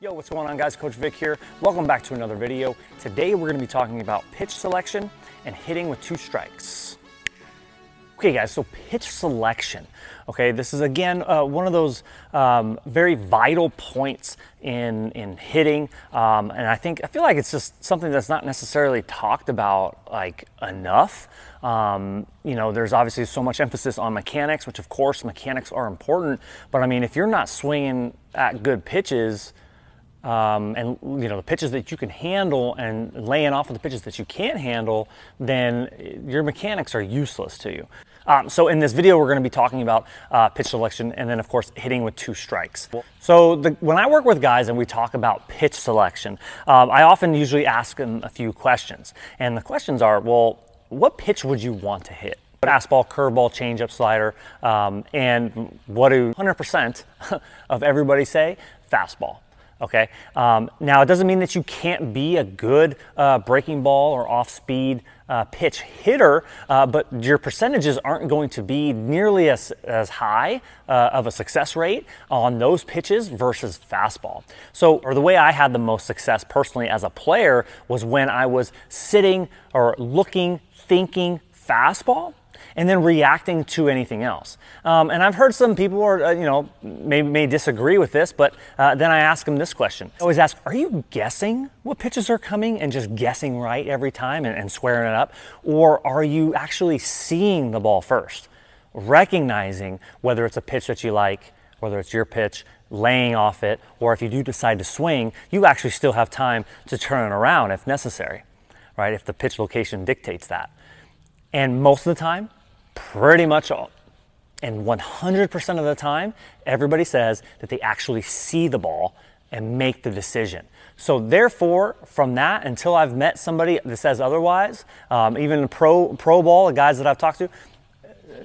Yo, what's going on guys? Coach Vic here. Welcome back to another video. Today we're gonna be talking about pitch selection and hitting with two strikes. Okay guys, so pitch selection. Okay, this is again uh, one of those um, very vital points in, in hitting. Um, and I think, I feel like it's just something that's not necessarily talked about like enough. Um, you know, there's obviously so much emphasis on mechanics, which of course mechanics are important, but I mean, if you're not swinging at good pitches, um, and you know the pitches that you can handle and laying off of the pitches that you can't handle, then your mechanics are useless to you. Um, so in this video, we're going to be talking about uh, pitch selection and then of course hitting with two strikes. So the, when I work with guys and we talk about pitch selection, um, I often usually ask them a few questions, and the questions are, well, what pitch would you want to hit? fastball, curveball, changeup, slider, um, and what do 100% of everybody say? Fastball okay? Um, now, it doesn't mean that you can't be a good uh, breaking ball or off-speed uh, pitch hitter, uh, but your percentages aren't going to be nearly as, as high uh, of a success rate on those pitches versus fastball. So, or the way I had the most success personally as a player was when I was sitting or looking, thinking fastball and then reacting to anything else. Um, and I've heard some people are, uh, you know, may, may disagree with this, but uh, then I ask them this question. I always ask, are you guessing what pitches are coming and just guessing right every time and, and swearing it up? Or are you actually seeing the ball first? Recognizing whether it's a pitch that you like, whether it's your pitch, laying off it, or if you do decide to swing, you actually still have time to turn it around if necessary, right? If the pitch location dictates that. And most of the time, pretty much all, and 100% of the time, everybody says that they actually see the ball and make the decision. So therefore, from that until I've met somebody that says otherwise, um, even pro pro ball, the guys that I've talked to,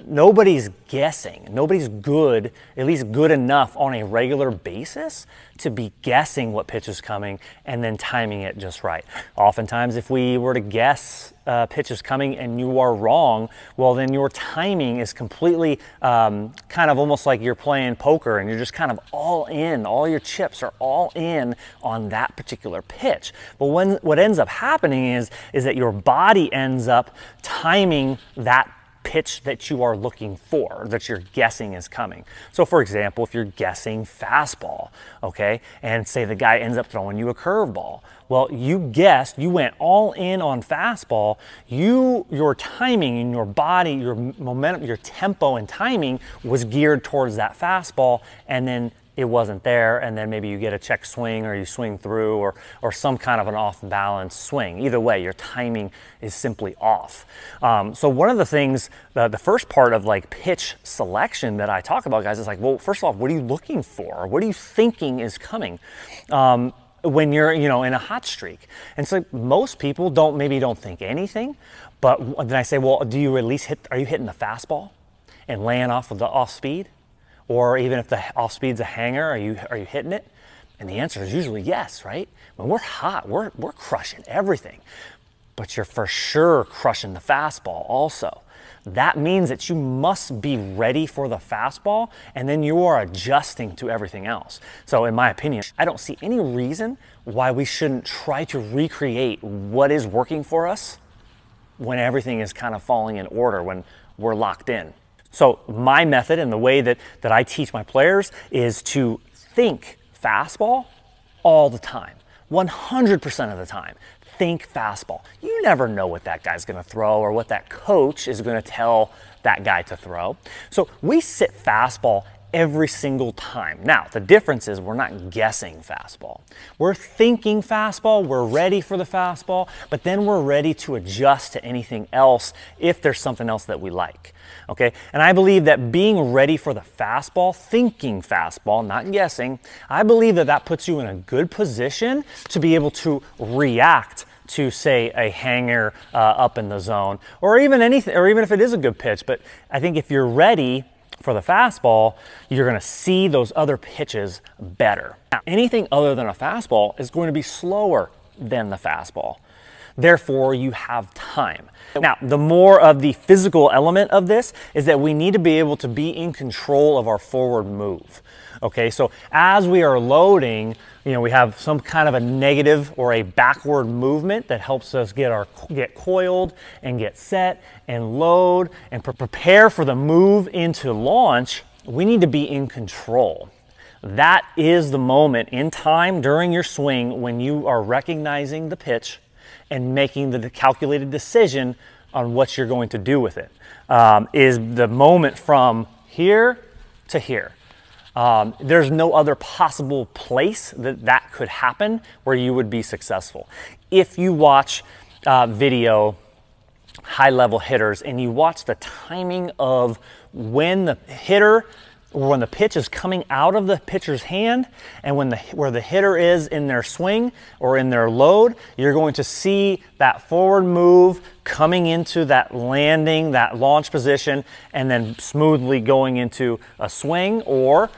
nobody's guessing. Nobody's good, at least good enough on a regular basis to be guessing what pitch is coming and then timing it just right. Oftentimes, if we were to guess uh, pitch is coming and you are wrong, well, then your timing is completely um, kind of almost like you're playing poker and you're just kind of all in. All your chips are all in on that particular pitch. But when, what ends up happening is, is that your body ends up timing that pitch that you are looking for, that you're guessing is coming. So for example, if you're guessing fastball, okay, and say the guy ends up throwing you a curveball, well, you guessed, you went all in on fastball. You, your timing and your body, your momentum, your tempo and timing was geared towards that fastball. And then it wasn't there and then maybe you get a check swing or you swing through or, or some kind of an off balance swing either way your timing is simply off um, so one of the things uh, the first part of like pitch selection that i talk about guys is like well first of all what are you looking for what are you thinking is coming um, when you're you know in a hot streak and so most people don't maybe don't think anything but then i say well do you at least hit are you hitting the fastball and laying off of the off speed or even if the off speed's a hanger are you are you hitting it and the answer is usually yes right when we're hot we're, we're crushing everything but you're for sure crushing the fastball also that means that you must be ready for the fastball and then you are adjusting to everything else. So in my opinion, I don't see any reason why we shouldn't try to recreate what is working for us when everything is kind of falling in order, when we're locked in. So my method and the way that, that I teach my players is to think fastball all the time. 100% of the time think fastball. You never know what that guy's gonna throw or what that coach is gonna tell that guy to throw. So we sit fastball every single time. Now, the difference is we're not guessing fastball. We're thinking fastball, we're ready for the fastball, but then we're ready to adjust to anything else if there's something else that we like. Okay, and I believe that being ready for the fastball, thinking fastball, not guessing, I believe that that puts you in a good position to be able to react to say a hanger uh, up in the zone or even anything, or even if it is a good pitch. But I think if you're ready for the fastball, you're going to see those other pitches better. Now, anything other than a fastball is going to be slower than the fastball. Therefore, you have time. Now, the more of the physical element of this is that we need to be able to be in control of our forward move. Okay, so as we are loading, you know, we have some kind of a negative or a backward movement that helps us get our get coiled and get set and load and pre prepare for the move into launch. We need to be in control. That is the moment in time during your swing when you are recognizing the pitch and making the calculated decision on what you're going to do with it. Um, is the moment from here to here. Um, there's no other possible place that that could happen where you would be successful. If you watch uh, video, high level hitters, and you watch the timing of when the hitter or when the pitch is coming out of the pitcher's hand and when the where the hitter is in their swing or in their load, you're going to see that forward move coming into that landing, that launch position, and then smoothly going into a swing or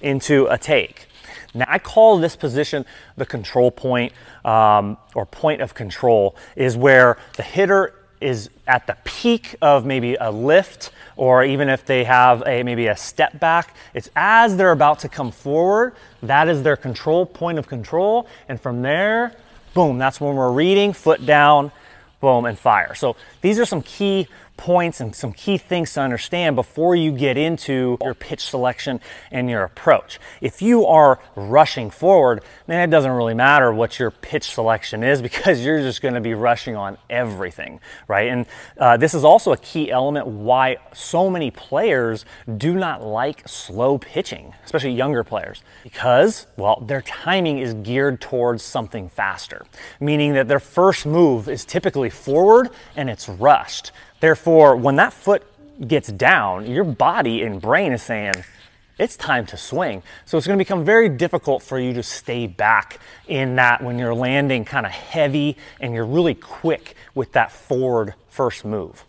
into a take. Now I call this position the control point, um, or point of control is where the hitter is at the peak of maybe a lift or even if they have a maybe a step back it's as they're about to come forward that is their control point of control and from there boom that's when we're reading foot down boom and fire so these are some key points and some key things to understand before you get into your pitch selection and your approach. If you are rushing forward, then it doesn't really matter what your pitch selection is because you're just gonna be rushing on everything, right? And uh, this is also a key element why so many players do not like slow pitching, especially younger players, because, well, their timing is geared towards something faster, meaning that their first move is typically forward and it's rushed. Therefore, when that foot gets down, your body and brain is saying, it's time to swing. So it's gonna become very difficult for you to stay back in that when you're landing kind of heavy and you're really quick with that forward first move.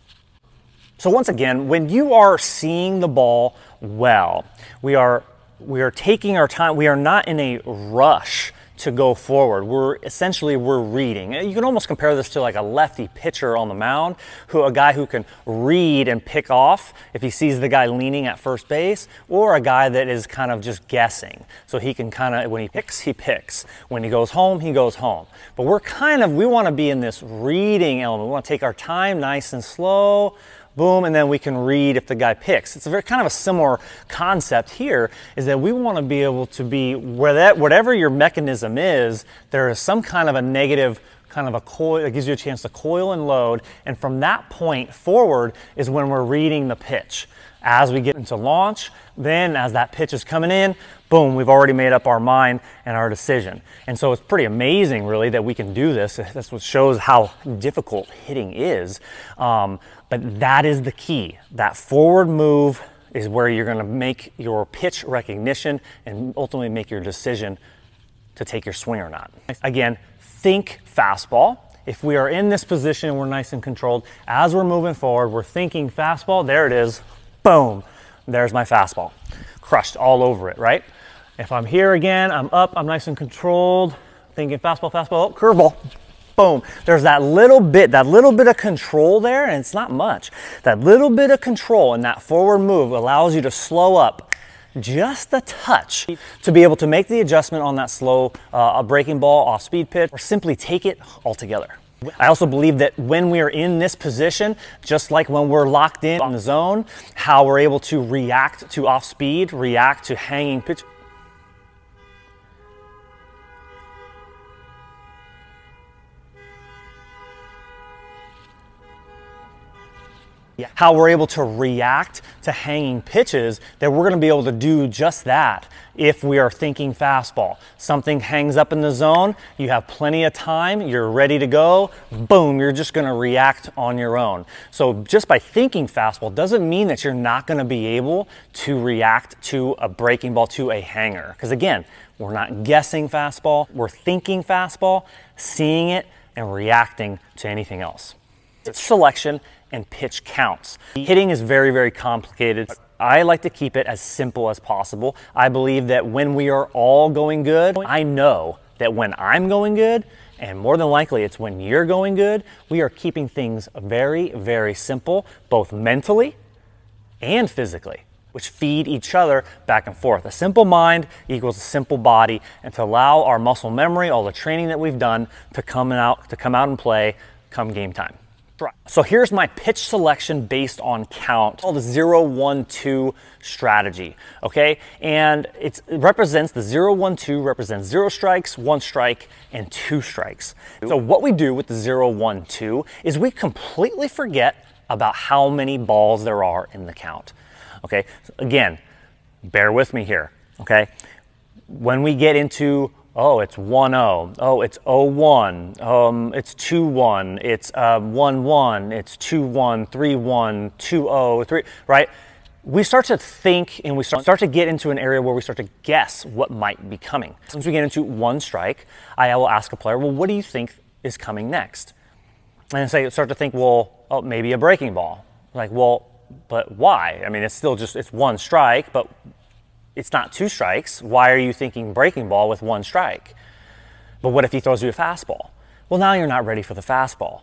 So once again, when you are seeing the ball well, we are we are taking our time. We are not in a rush to go forward. We're essentially we're reading. You can almost compare this to like a lefty pitcher on the mound, who a guy who can read and pick off if he sees the guy leaning at first base, or a guy that is kind of just guessing. So he can kind of when he picks, he picks. When he goes home, he goes home. But we're kind of we want to be in this reading element. We want to take our time nice and slow boom, and then we can read if the guy picks. It's a very kind of a similar concept here is that we want to be able to be where that whatever your mechanism is, there is some kind of a negative kind of a coil that gives you a chance to coil and load and from that point forward is when we're reading the pitch as we get into launch, then as that pitch is coming in, boom, we've already made up our mind and our decision. And so it's pretty amazing really that we can do this. That's what shows how difficult hitting is. Um, but that is the key, that forward move, is where you're going to make your pitch recognition and ultimately make your decision to take your swing or not. Again, think fastball. If we are in this position, we're nice and controlled. As we're moving forward, we're thinking fastball. There it is boom, there's my fastball. Crushed all over it, right? If I'm here again, I'm up, I'm nice and controlled, thinking fastball, fastball, oh, curveball, boom. There's that little bit, that little bit of control there, and it's not much. That little bit of control and that forward move allows you to slow up just a touch to be able to make the adjustment on that slow uh, breaking ball off speed pitch or simply take it altogether. I also believe that when we are in this position, just like when we're locked in on the zone, how we're able to react to off speed, react to hanging pitch. Yeah. How we're able to react to hanging pitches that we're going to be able to do just that if we are thinking fastball. Something hangs up in the zone, you have plenty of time, you're ready to go, boom, you're just gonna react on your own. So just by thinking fastball doesn't mean that you're not gonna be able to react to a breaking ball, to a hanger. Because again, we're not guessing fastball, we're thinking fastball, seeing it, and reacting to anything else. It's selection and pitch counts. Hitting is very, very complicated. I like to keep it as simple as possible. I believe that when we are all going good, I know that when I'm going good, and more than likely it's when you're going good, we are keeping things very, very simple, both mentally and physically, which feed each other back and forth. A simple mind equals a simple body, and to allow our muscle memory, all the training that we've done, to come out, to come out and play come game time. So here's my pitch selection based on count, called the zero, one, two strategy, okay? And it represents, the zero, one, two represents zero strikes, one strike, and two strikes. So what we do with the zero, one, two is we completely forget about how many balls there are in the count, okay? Again, bear with me here, okay? When we get into Oh, it's 1 0. Oh, it's 0 1. Um, it's 2 1. It's uh, 1 1. It's 2 1, 3 1, 2 0, 3, right? We start to think and we start, start to get into an area where we start to guess what might be coming. Since we get into one strike, I will ask a player, well, what do you think is coming next? And so start to think, well, oh, maybe a breaking ball. Like, well, but why? I mean, it's still just, it's one strike, but it's not two strikes. Why are you thinking breaking ball with one strike? But what if he throws you a fastball? Well, now you're not ready for the fastball.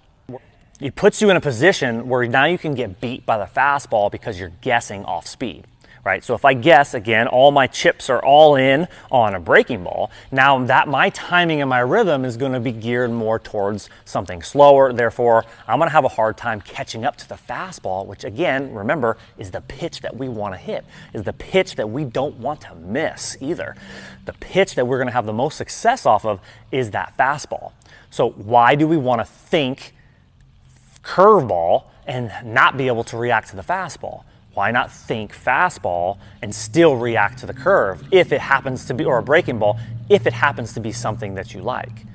It puts you in a position where now you can get beat by the fastball because you're guessing off speed right? So if I guess, again, all my chips are all in on a breaking ball, now that my timing and my rhythm is gonna be geared more towards something slower. Therefore, I'm gonna have a hard time catching up to the fastball, which again, remember, is the pitch that we wanna hit, is the pitch that we don't want to miss either. The pitch that we're gonna have the most success off of is that fastball. So why do we wanna think curveball and not be able to react to the fastball? why not think fastball and still react to the curve if it happens to be, or a breaking ball, if it happens to be something that you like?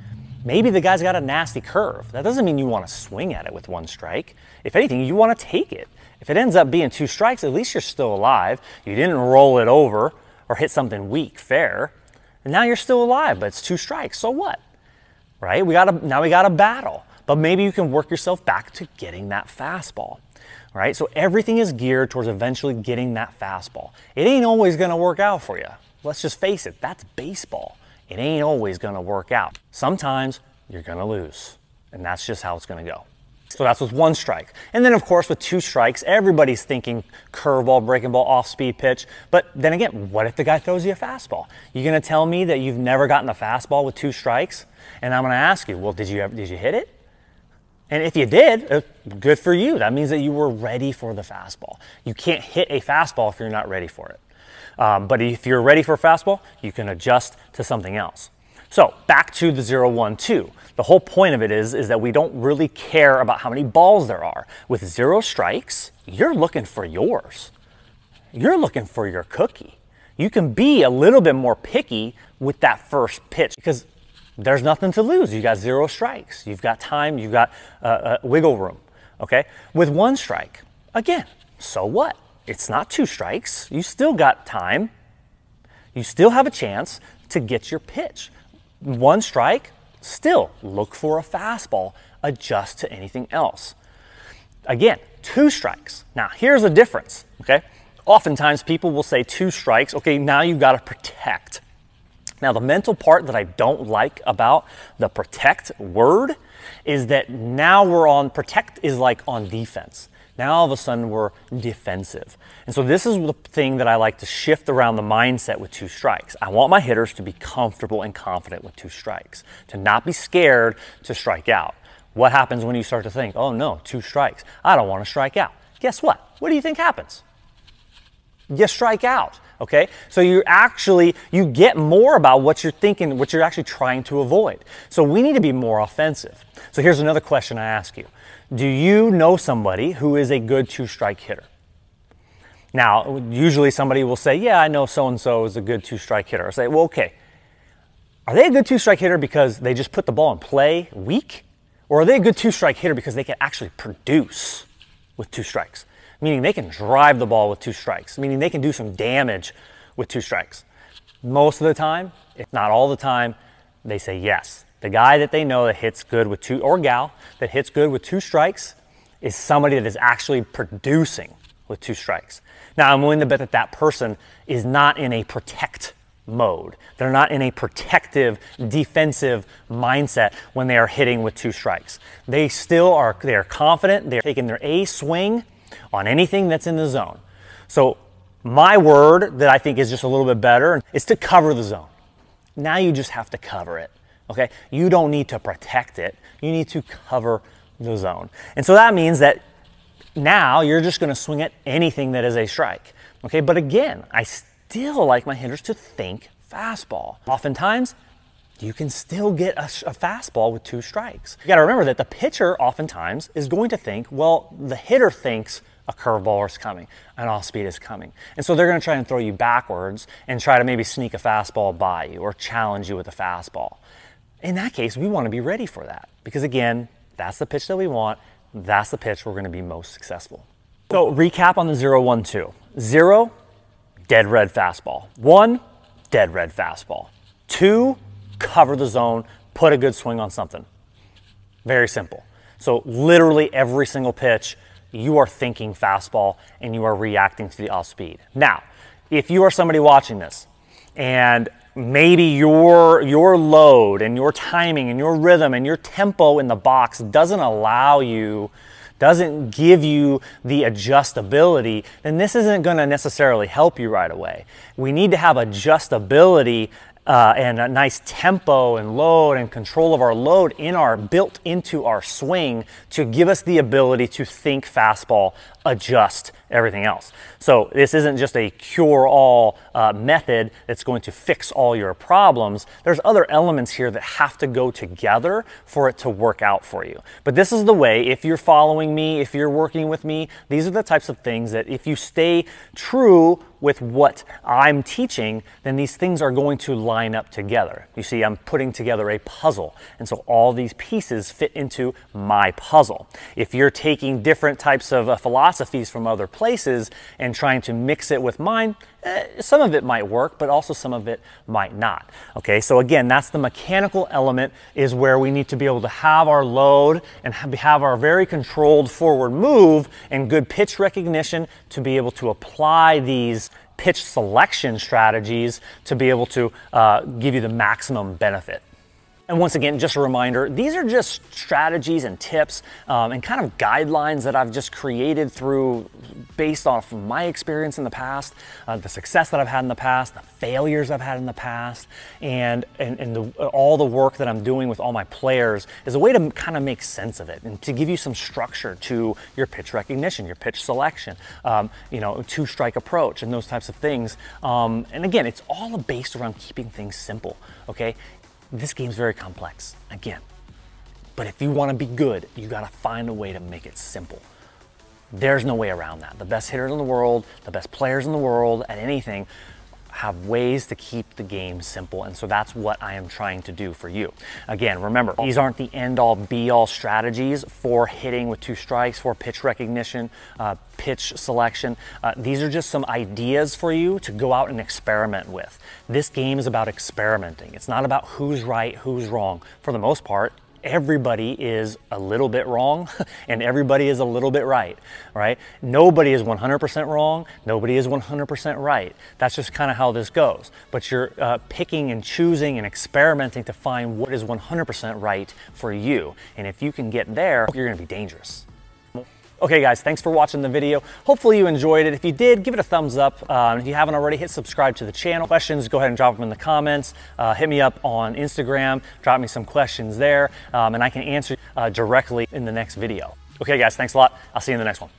Maybe the guy's got a nasty curve. That doesn't mean you want to swing at it with one strike. If anything, you want to take it. If it ends up being two strikes, at least you're still alive. You didn't roll it over or hit something weak, fair. And now you're still alive, but it's two strikes. So what? Right? We got a now we got a battle. But maybe you can work yourself back to getting that fastball. Right, so everything is geared towards eventually getting that fastball. It ain't always gonna work out for you. Let's just face it, that's baseball. It ain't always gonna work out. Sometimes you're gonna lose, and that's just how it's gonna go. So that's with one strike. And then of course with two strikes, everybody's thinking curveball, breaking ball, off speed pitch. But then again, what if the guy throws you a fastball? You're gonna tell me that you've never gotten a fastball with two strikes? And I'm gonna ask you, well, did you ever, did you hit it? And if you did, uh, good for you. That means that you were ready for the fastball. You can't hit a fastball if you're not ready for it. Um, but if you're ready for a fastball, you can adjust to something else. So back to the 0-1-2. The whole point of it is, is that we don't really care about how many balls there are. With zero strikes, you're looking for yours. You're looking for your cookie. You can be a little bit more picky with that first pitch because there's nothing to lose. You got zero strikes. You've got time. You've got uh, uh, wiggle room. Okay. With one strike, again, so what? It's not two strikes. You still got time. You still have a chance to get your pitch. One strike, still look for a fastball. Adjust to anything else. Again, two strikes. Now, here's the difference. Okay. Oftentimes people will say two strikes. Okay. Now you've got to protect. Now, the mental part that I don't like about the protect word is that now we're on protect is like on defense. Now all of a sudden we're defensive. And so this is the thing that I like to shift around the mindset with two strikes. I want my hitters to be comfortable and confident with two strikes, to not be scared to strike out. What happens when you start to think, oh no, two strikes, I don't want to strike out? Guess what? What do you think happens? You strike out okay? So you actually, you get more about what you're thinking, what you're actually trying to avoid. So we need to be more offensive. So here's another question I ask you. Do you know somebody who is a good two strike hitter? Now, usually somebody will say, yeah, I know so-and-so is a good two strike hitter. I say, well, okay. Are they a good two strike hitter because they just put the ball in play weak? Or are they a good two strike hitter because they can actually produce with two strikes? meaning they can drive the ball with two strikes, meaning they can do some damage with two strikes. Most of the time, if not all the time, they say yes. The guy that they know that hits good with two, or gal, that hits good with two strikes is somebody that is actually producing with two strikes. Now, I'm willing to bet that that person is not in a protect mode. They're not in a protective, defensive mindset when they are hitting with two strikes. They still are, they are confident, they're taking their A swing, on anything that's in the zone. So my word that I think is just a little bit better is to cover the zone. Now you just have to cover it. Okay. You don't need to protect it. You need to cover the zone. And so that means that now you're just going to swing at anything that is a strike. Okay. But again, I still like my hitters to think fastball. Oftentimes, you can still get a, a, fastball with two strikes. You gotta remember that the pitcher oftentimes is going to think, well, the hitter thinks a curveball is coming, an off speed is coming. And so they're going to try and throw you backwards and try to maybe sneak a fastball by you or challenge you with a fastball. In that case, we want to be ready for that because, again, that's the pitch that we want. That's the pitch we're going to be most successful. So, recap on the 0 1 2. 0, dead red fastball. 1, dead red fastball. 2, cover the zone, put a good swing on something. Very simple. So, literally every single pitch you are thinking fastball and you are reacting to the off speed. Now, if you are somebody watching this and maybe your your load and your timing and your rhythm and your tempo in the box doesn't allow you doesn't give you the adjustability, then this isn't going to necessarily help you right away. We need to have adjustability uh, and a nice tempo and load and control of our load in our built into our swing to give us the ability to think fastball adjust everything else. So this isn't just a cure-all uh, method that's going to fix all your problems. There's other elements here that have to go together for it to work out for you. But this is the way, if you're following me, if you're working with me, these are the types of things that if you stay true with what I'm teaching, then these things are going to line up together. You see, I'm putting together a puzzle. And so all these pieces fit into my puzzle. If you're taking different types of uh, philosophy, philosophies from other places and trying to mix it with mine, eh, some of it might work, but also some of it might not. Okay, so again, that's the mechanical element is where we need to be able to have our load and have our very controlled forward move and good pitch recognition to be able to apply these pitch selection strategies to be able to uh, give you the maximum benefit. And once again, just a reminder, these are just strategies and tips um, and kind of guidelines that I've just created through based off my experience in the past, uh, the success that I've had in the past, the failures I've had in the past, and, and, and the, all the work that I'm doing with all my players is a way to kind of make sense of it and to give you some structure to your pitch recognition, your pitch selection, um, you know, two strike approach and those types of things. Um, and again, it's all based around keeping things simple, okay? This game's very complex, again. But if you wanna be good, you gotta find a way to make it simple. There's no way around that. The best hitter in the world, the best players in the world at anything, have ways to keep the game simple. And so that's what I am trying to do for you. Again, remember, these aren't the end all be all strategies for hitting with two strikes, for pitch recognition, uh, pitch selection. Uh, these are just some ideas for you to go out and experiment with. This game is about experimenting. It's not about who's right, who's wrong. For the most part, everybody is a little bit wrong and everybody is a little bit right, right? Nobody is 100% wrong, nobody is 100% right. That's just kind of how this goes. But you're uh, picking and choosing and experimenting to find what is 100% right for you. And if you can get there, you're gonna be dangerous. Okay guys, thanks for watching the video. Hopefully you enjoyed it. If you did, give it a thumbs up. Um, if you haven't already, hit subscribe to the channel. Questions, go ahead and drop them in the comments. Uh, hit me up on Instagram, drop me some questions there, um, and I can answer uh, directly in the next video. Okay guys, thanks a lot. I'll see you in the next one.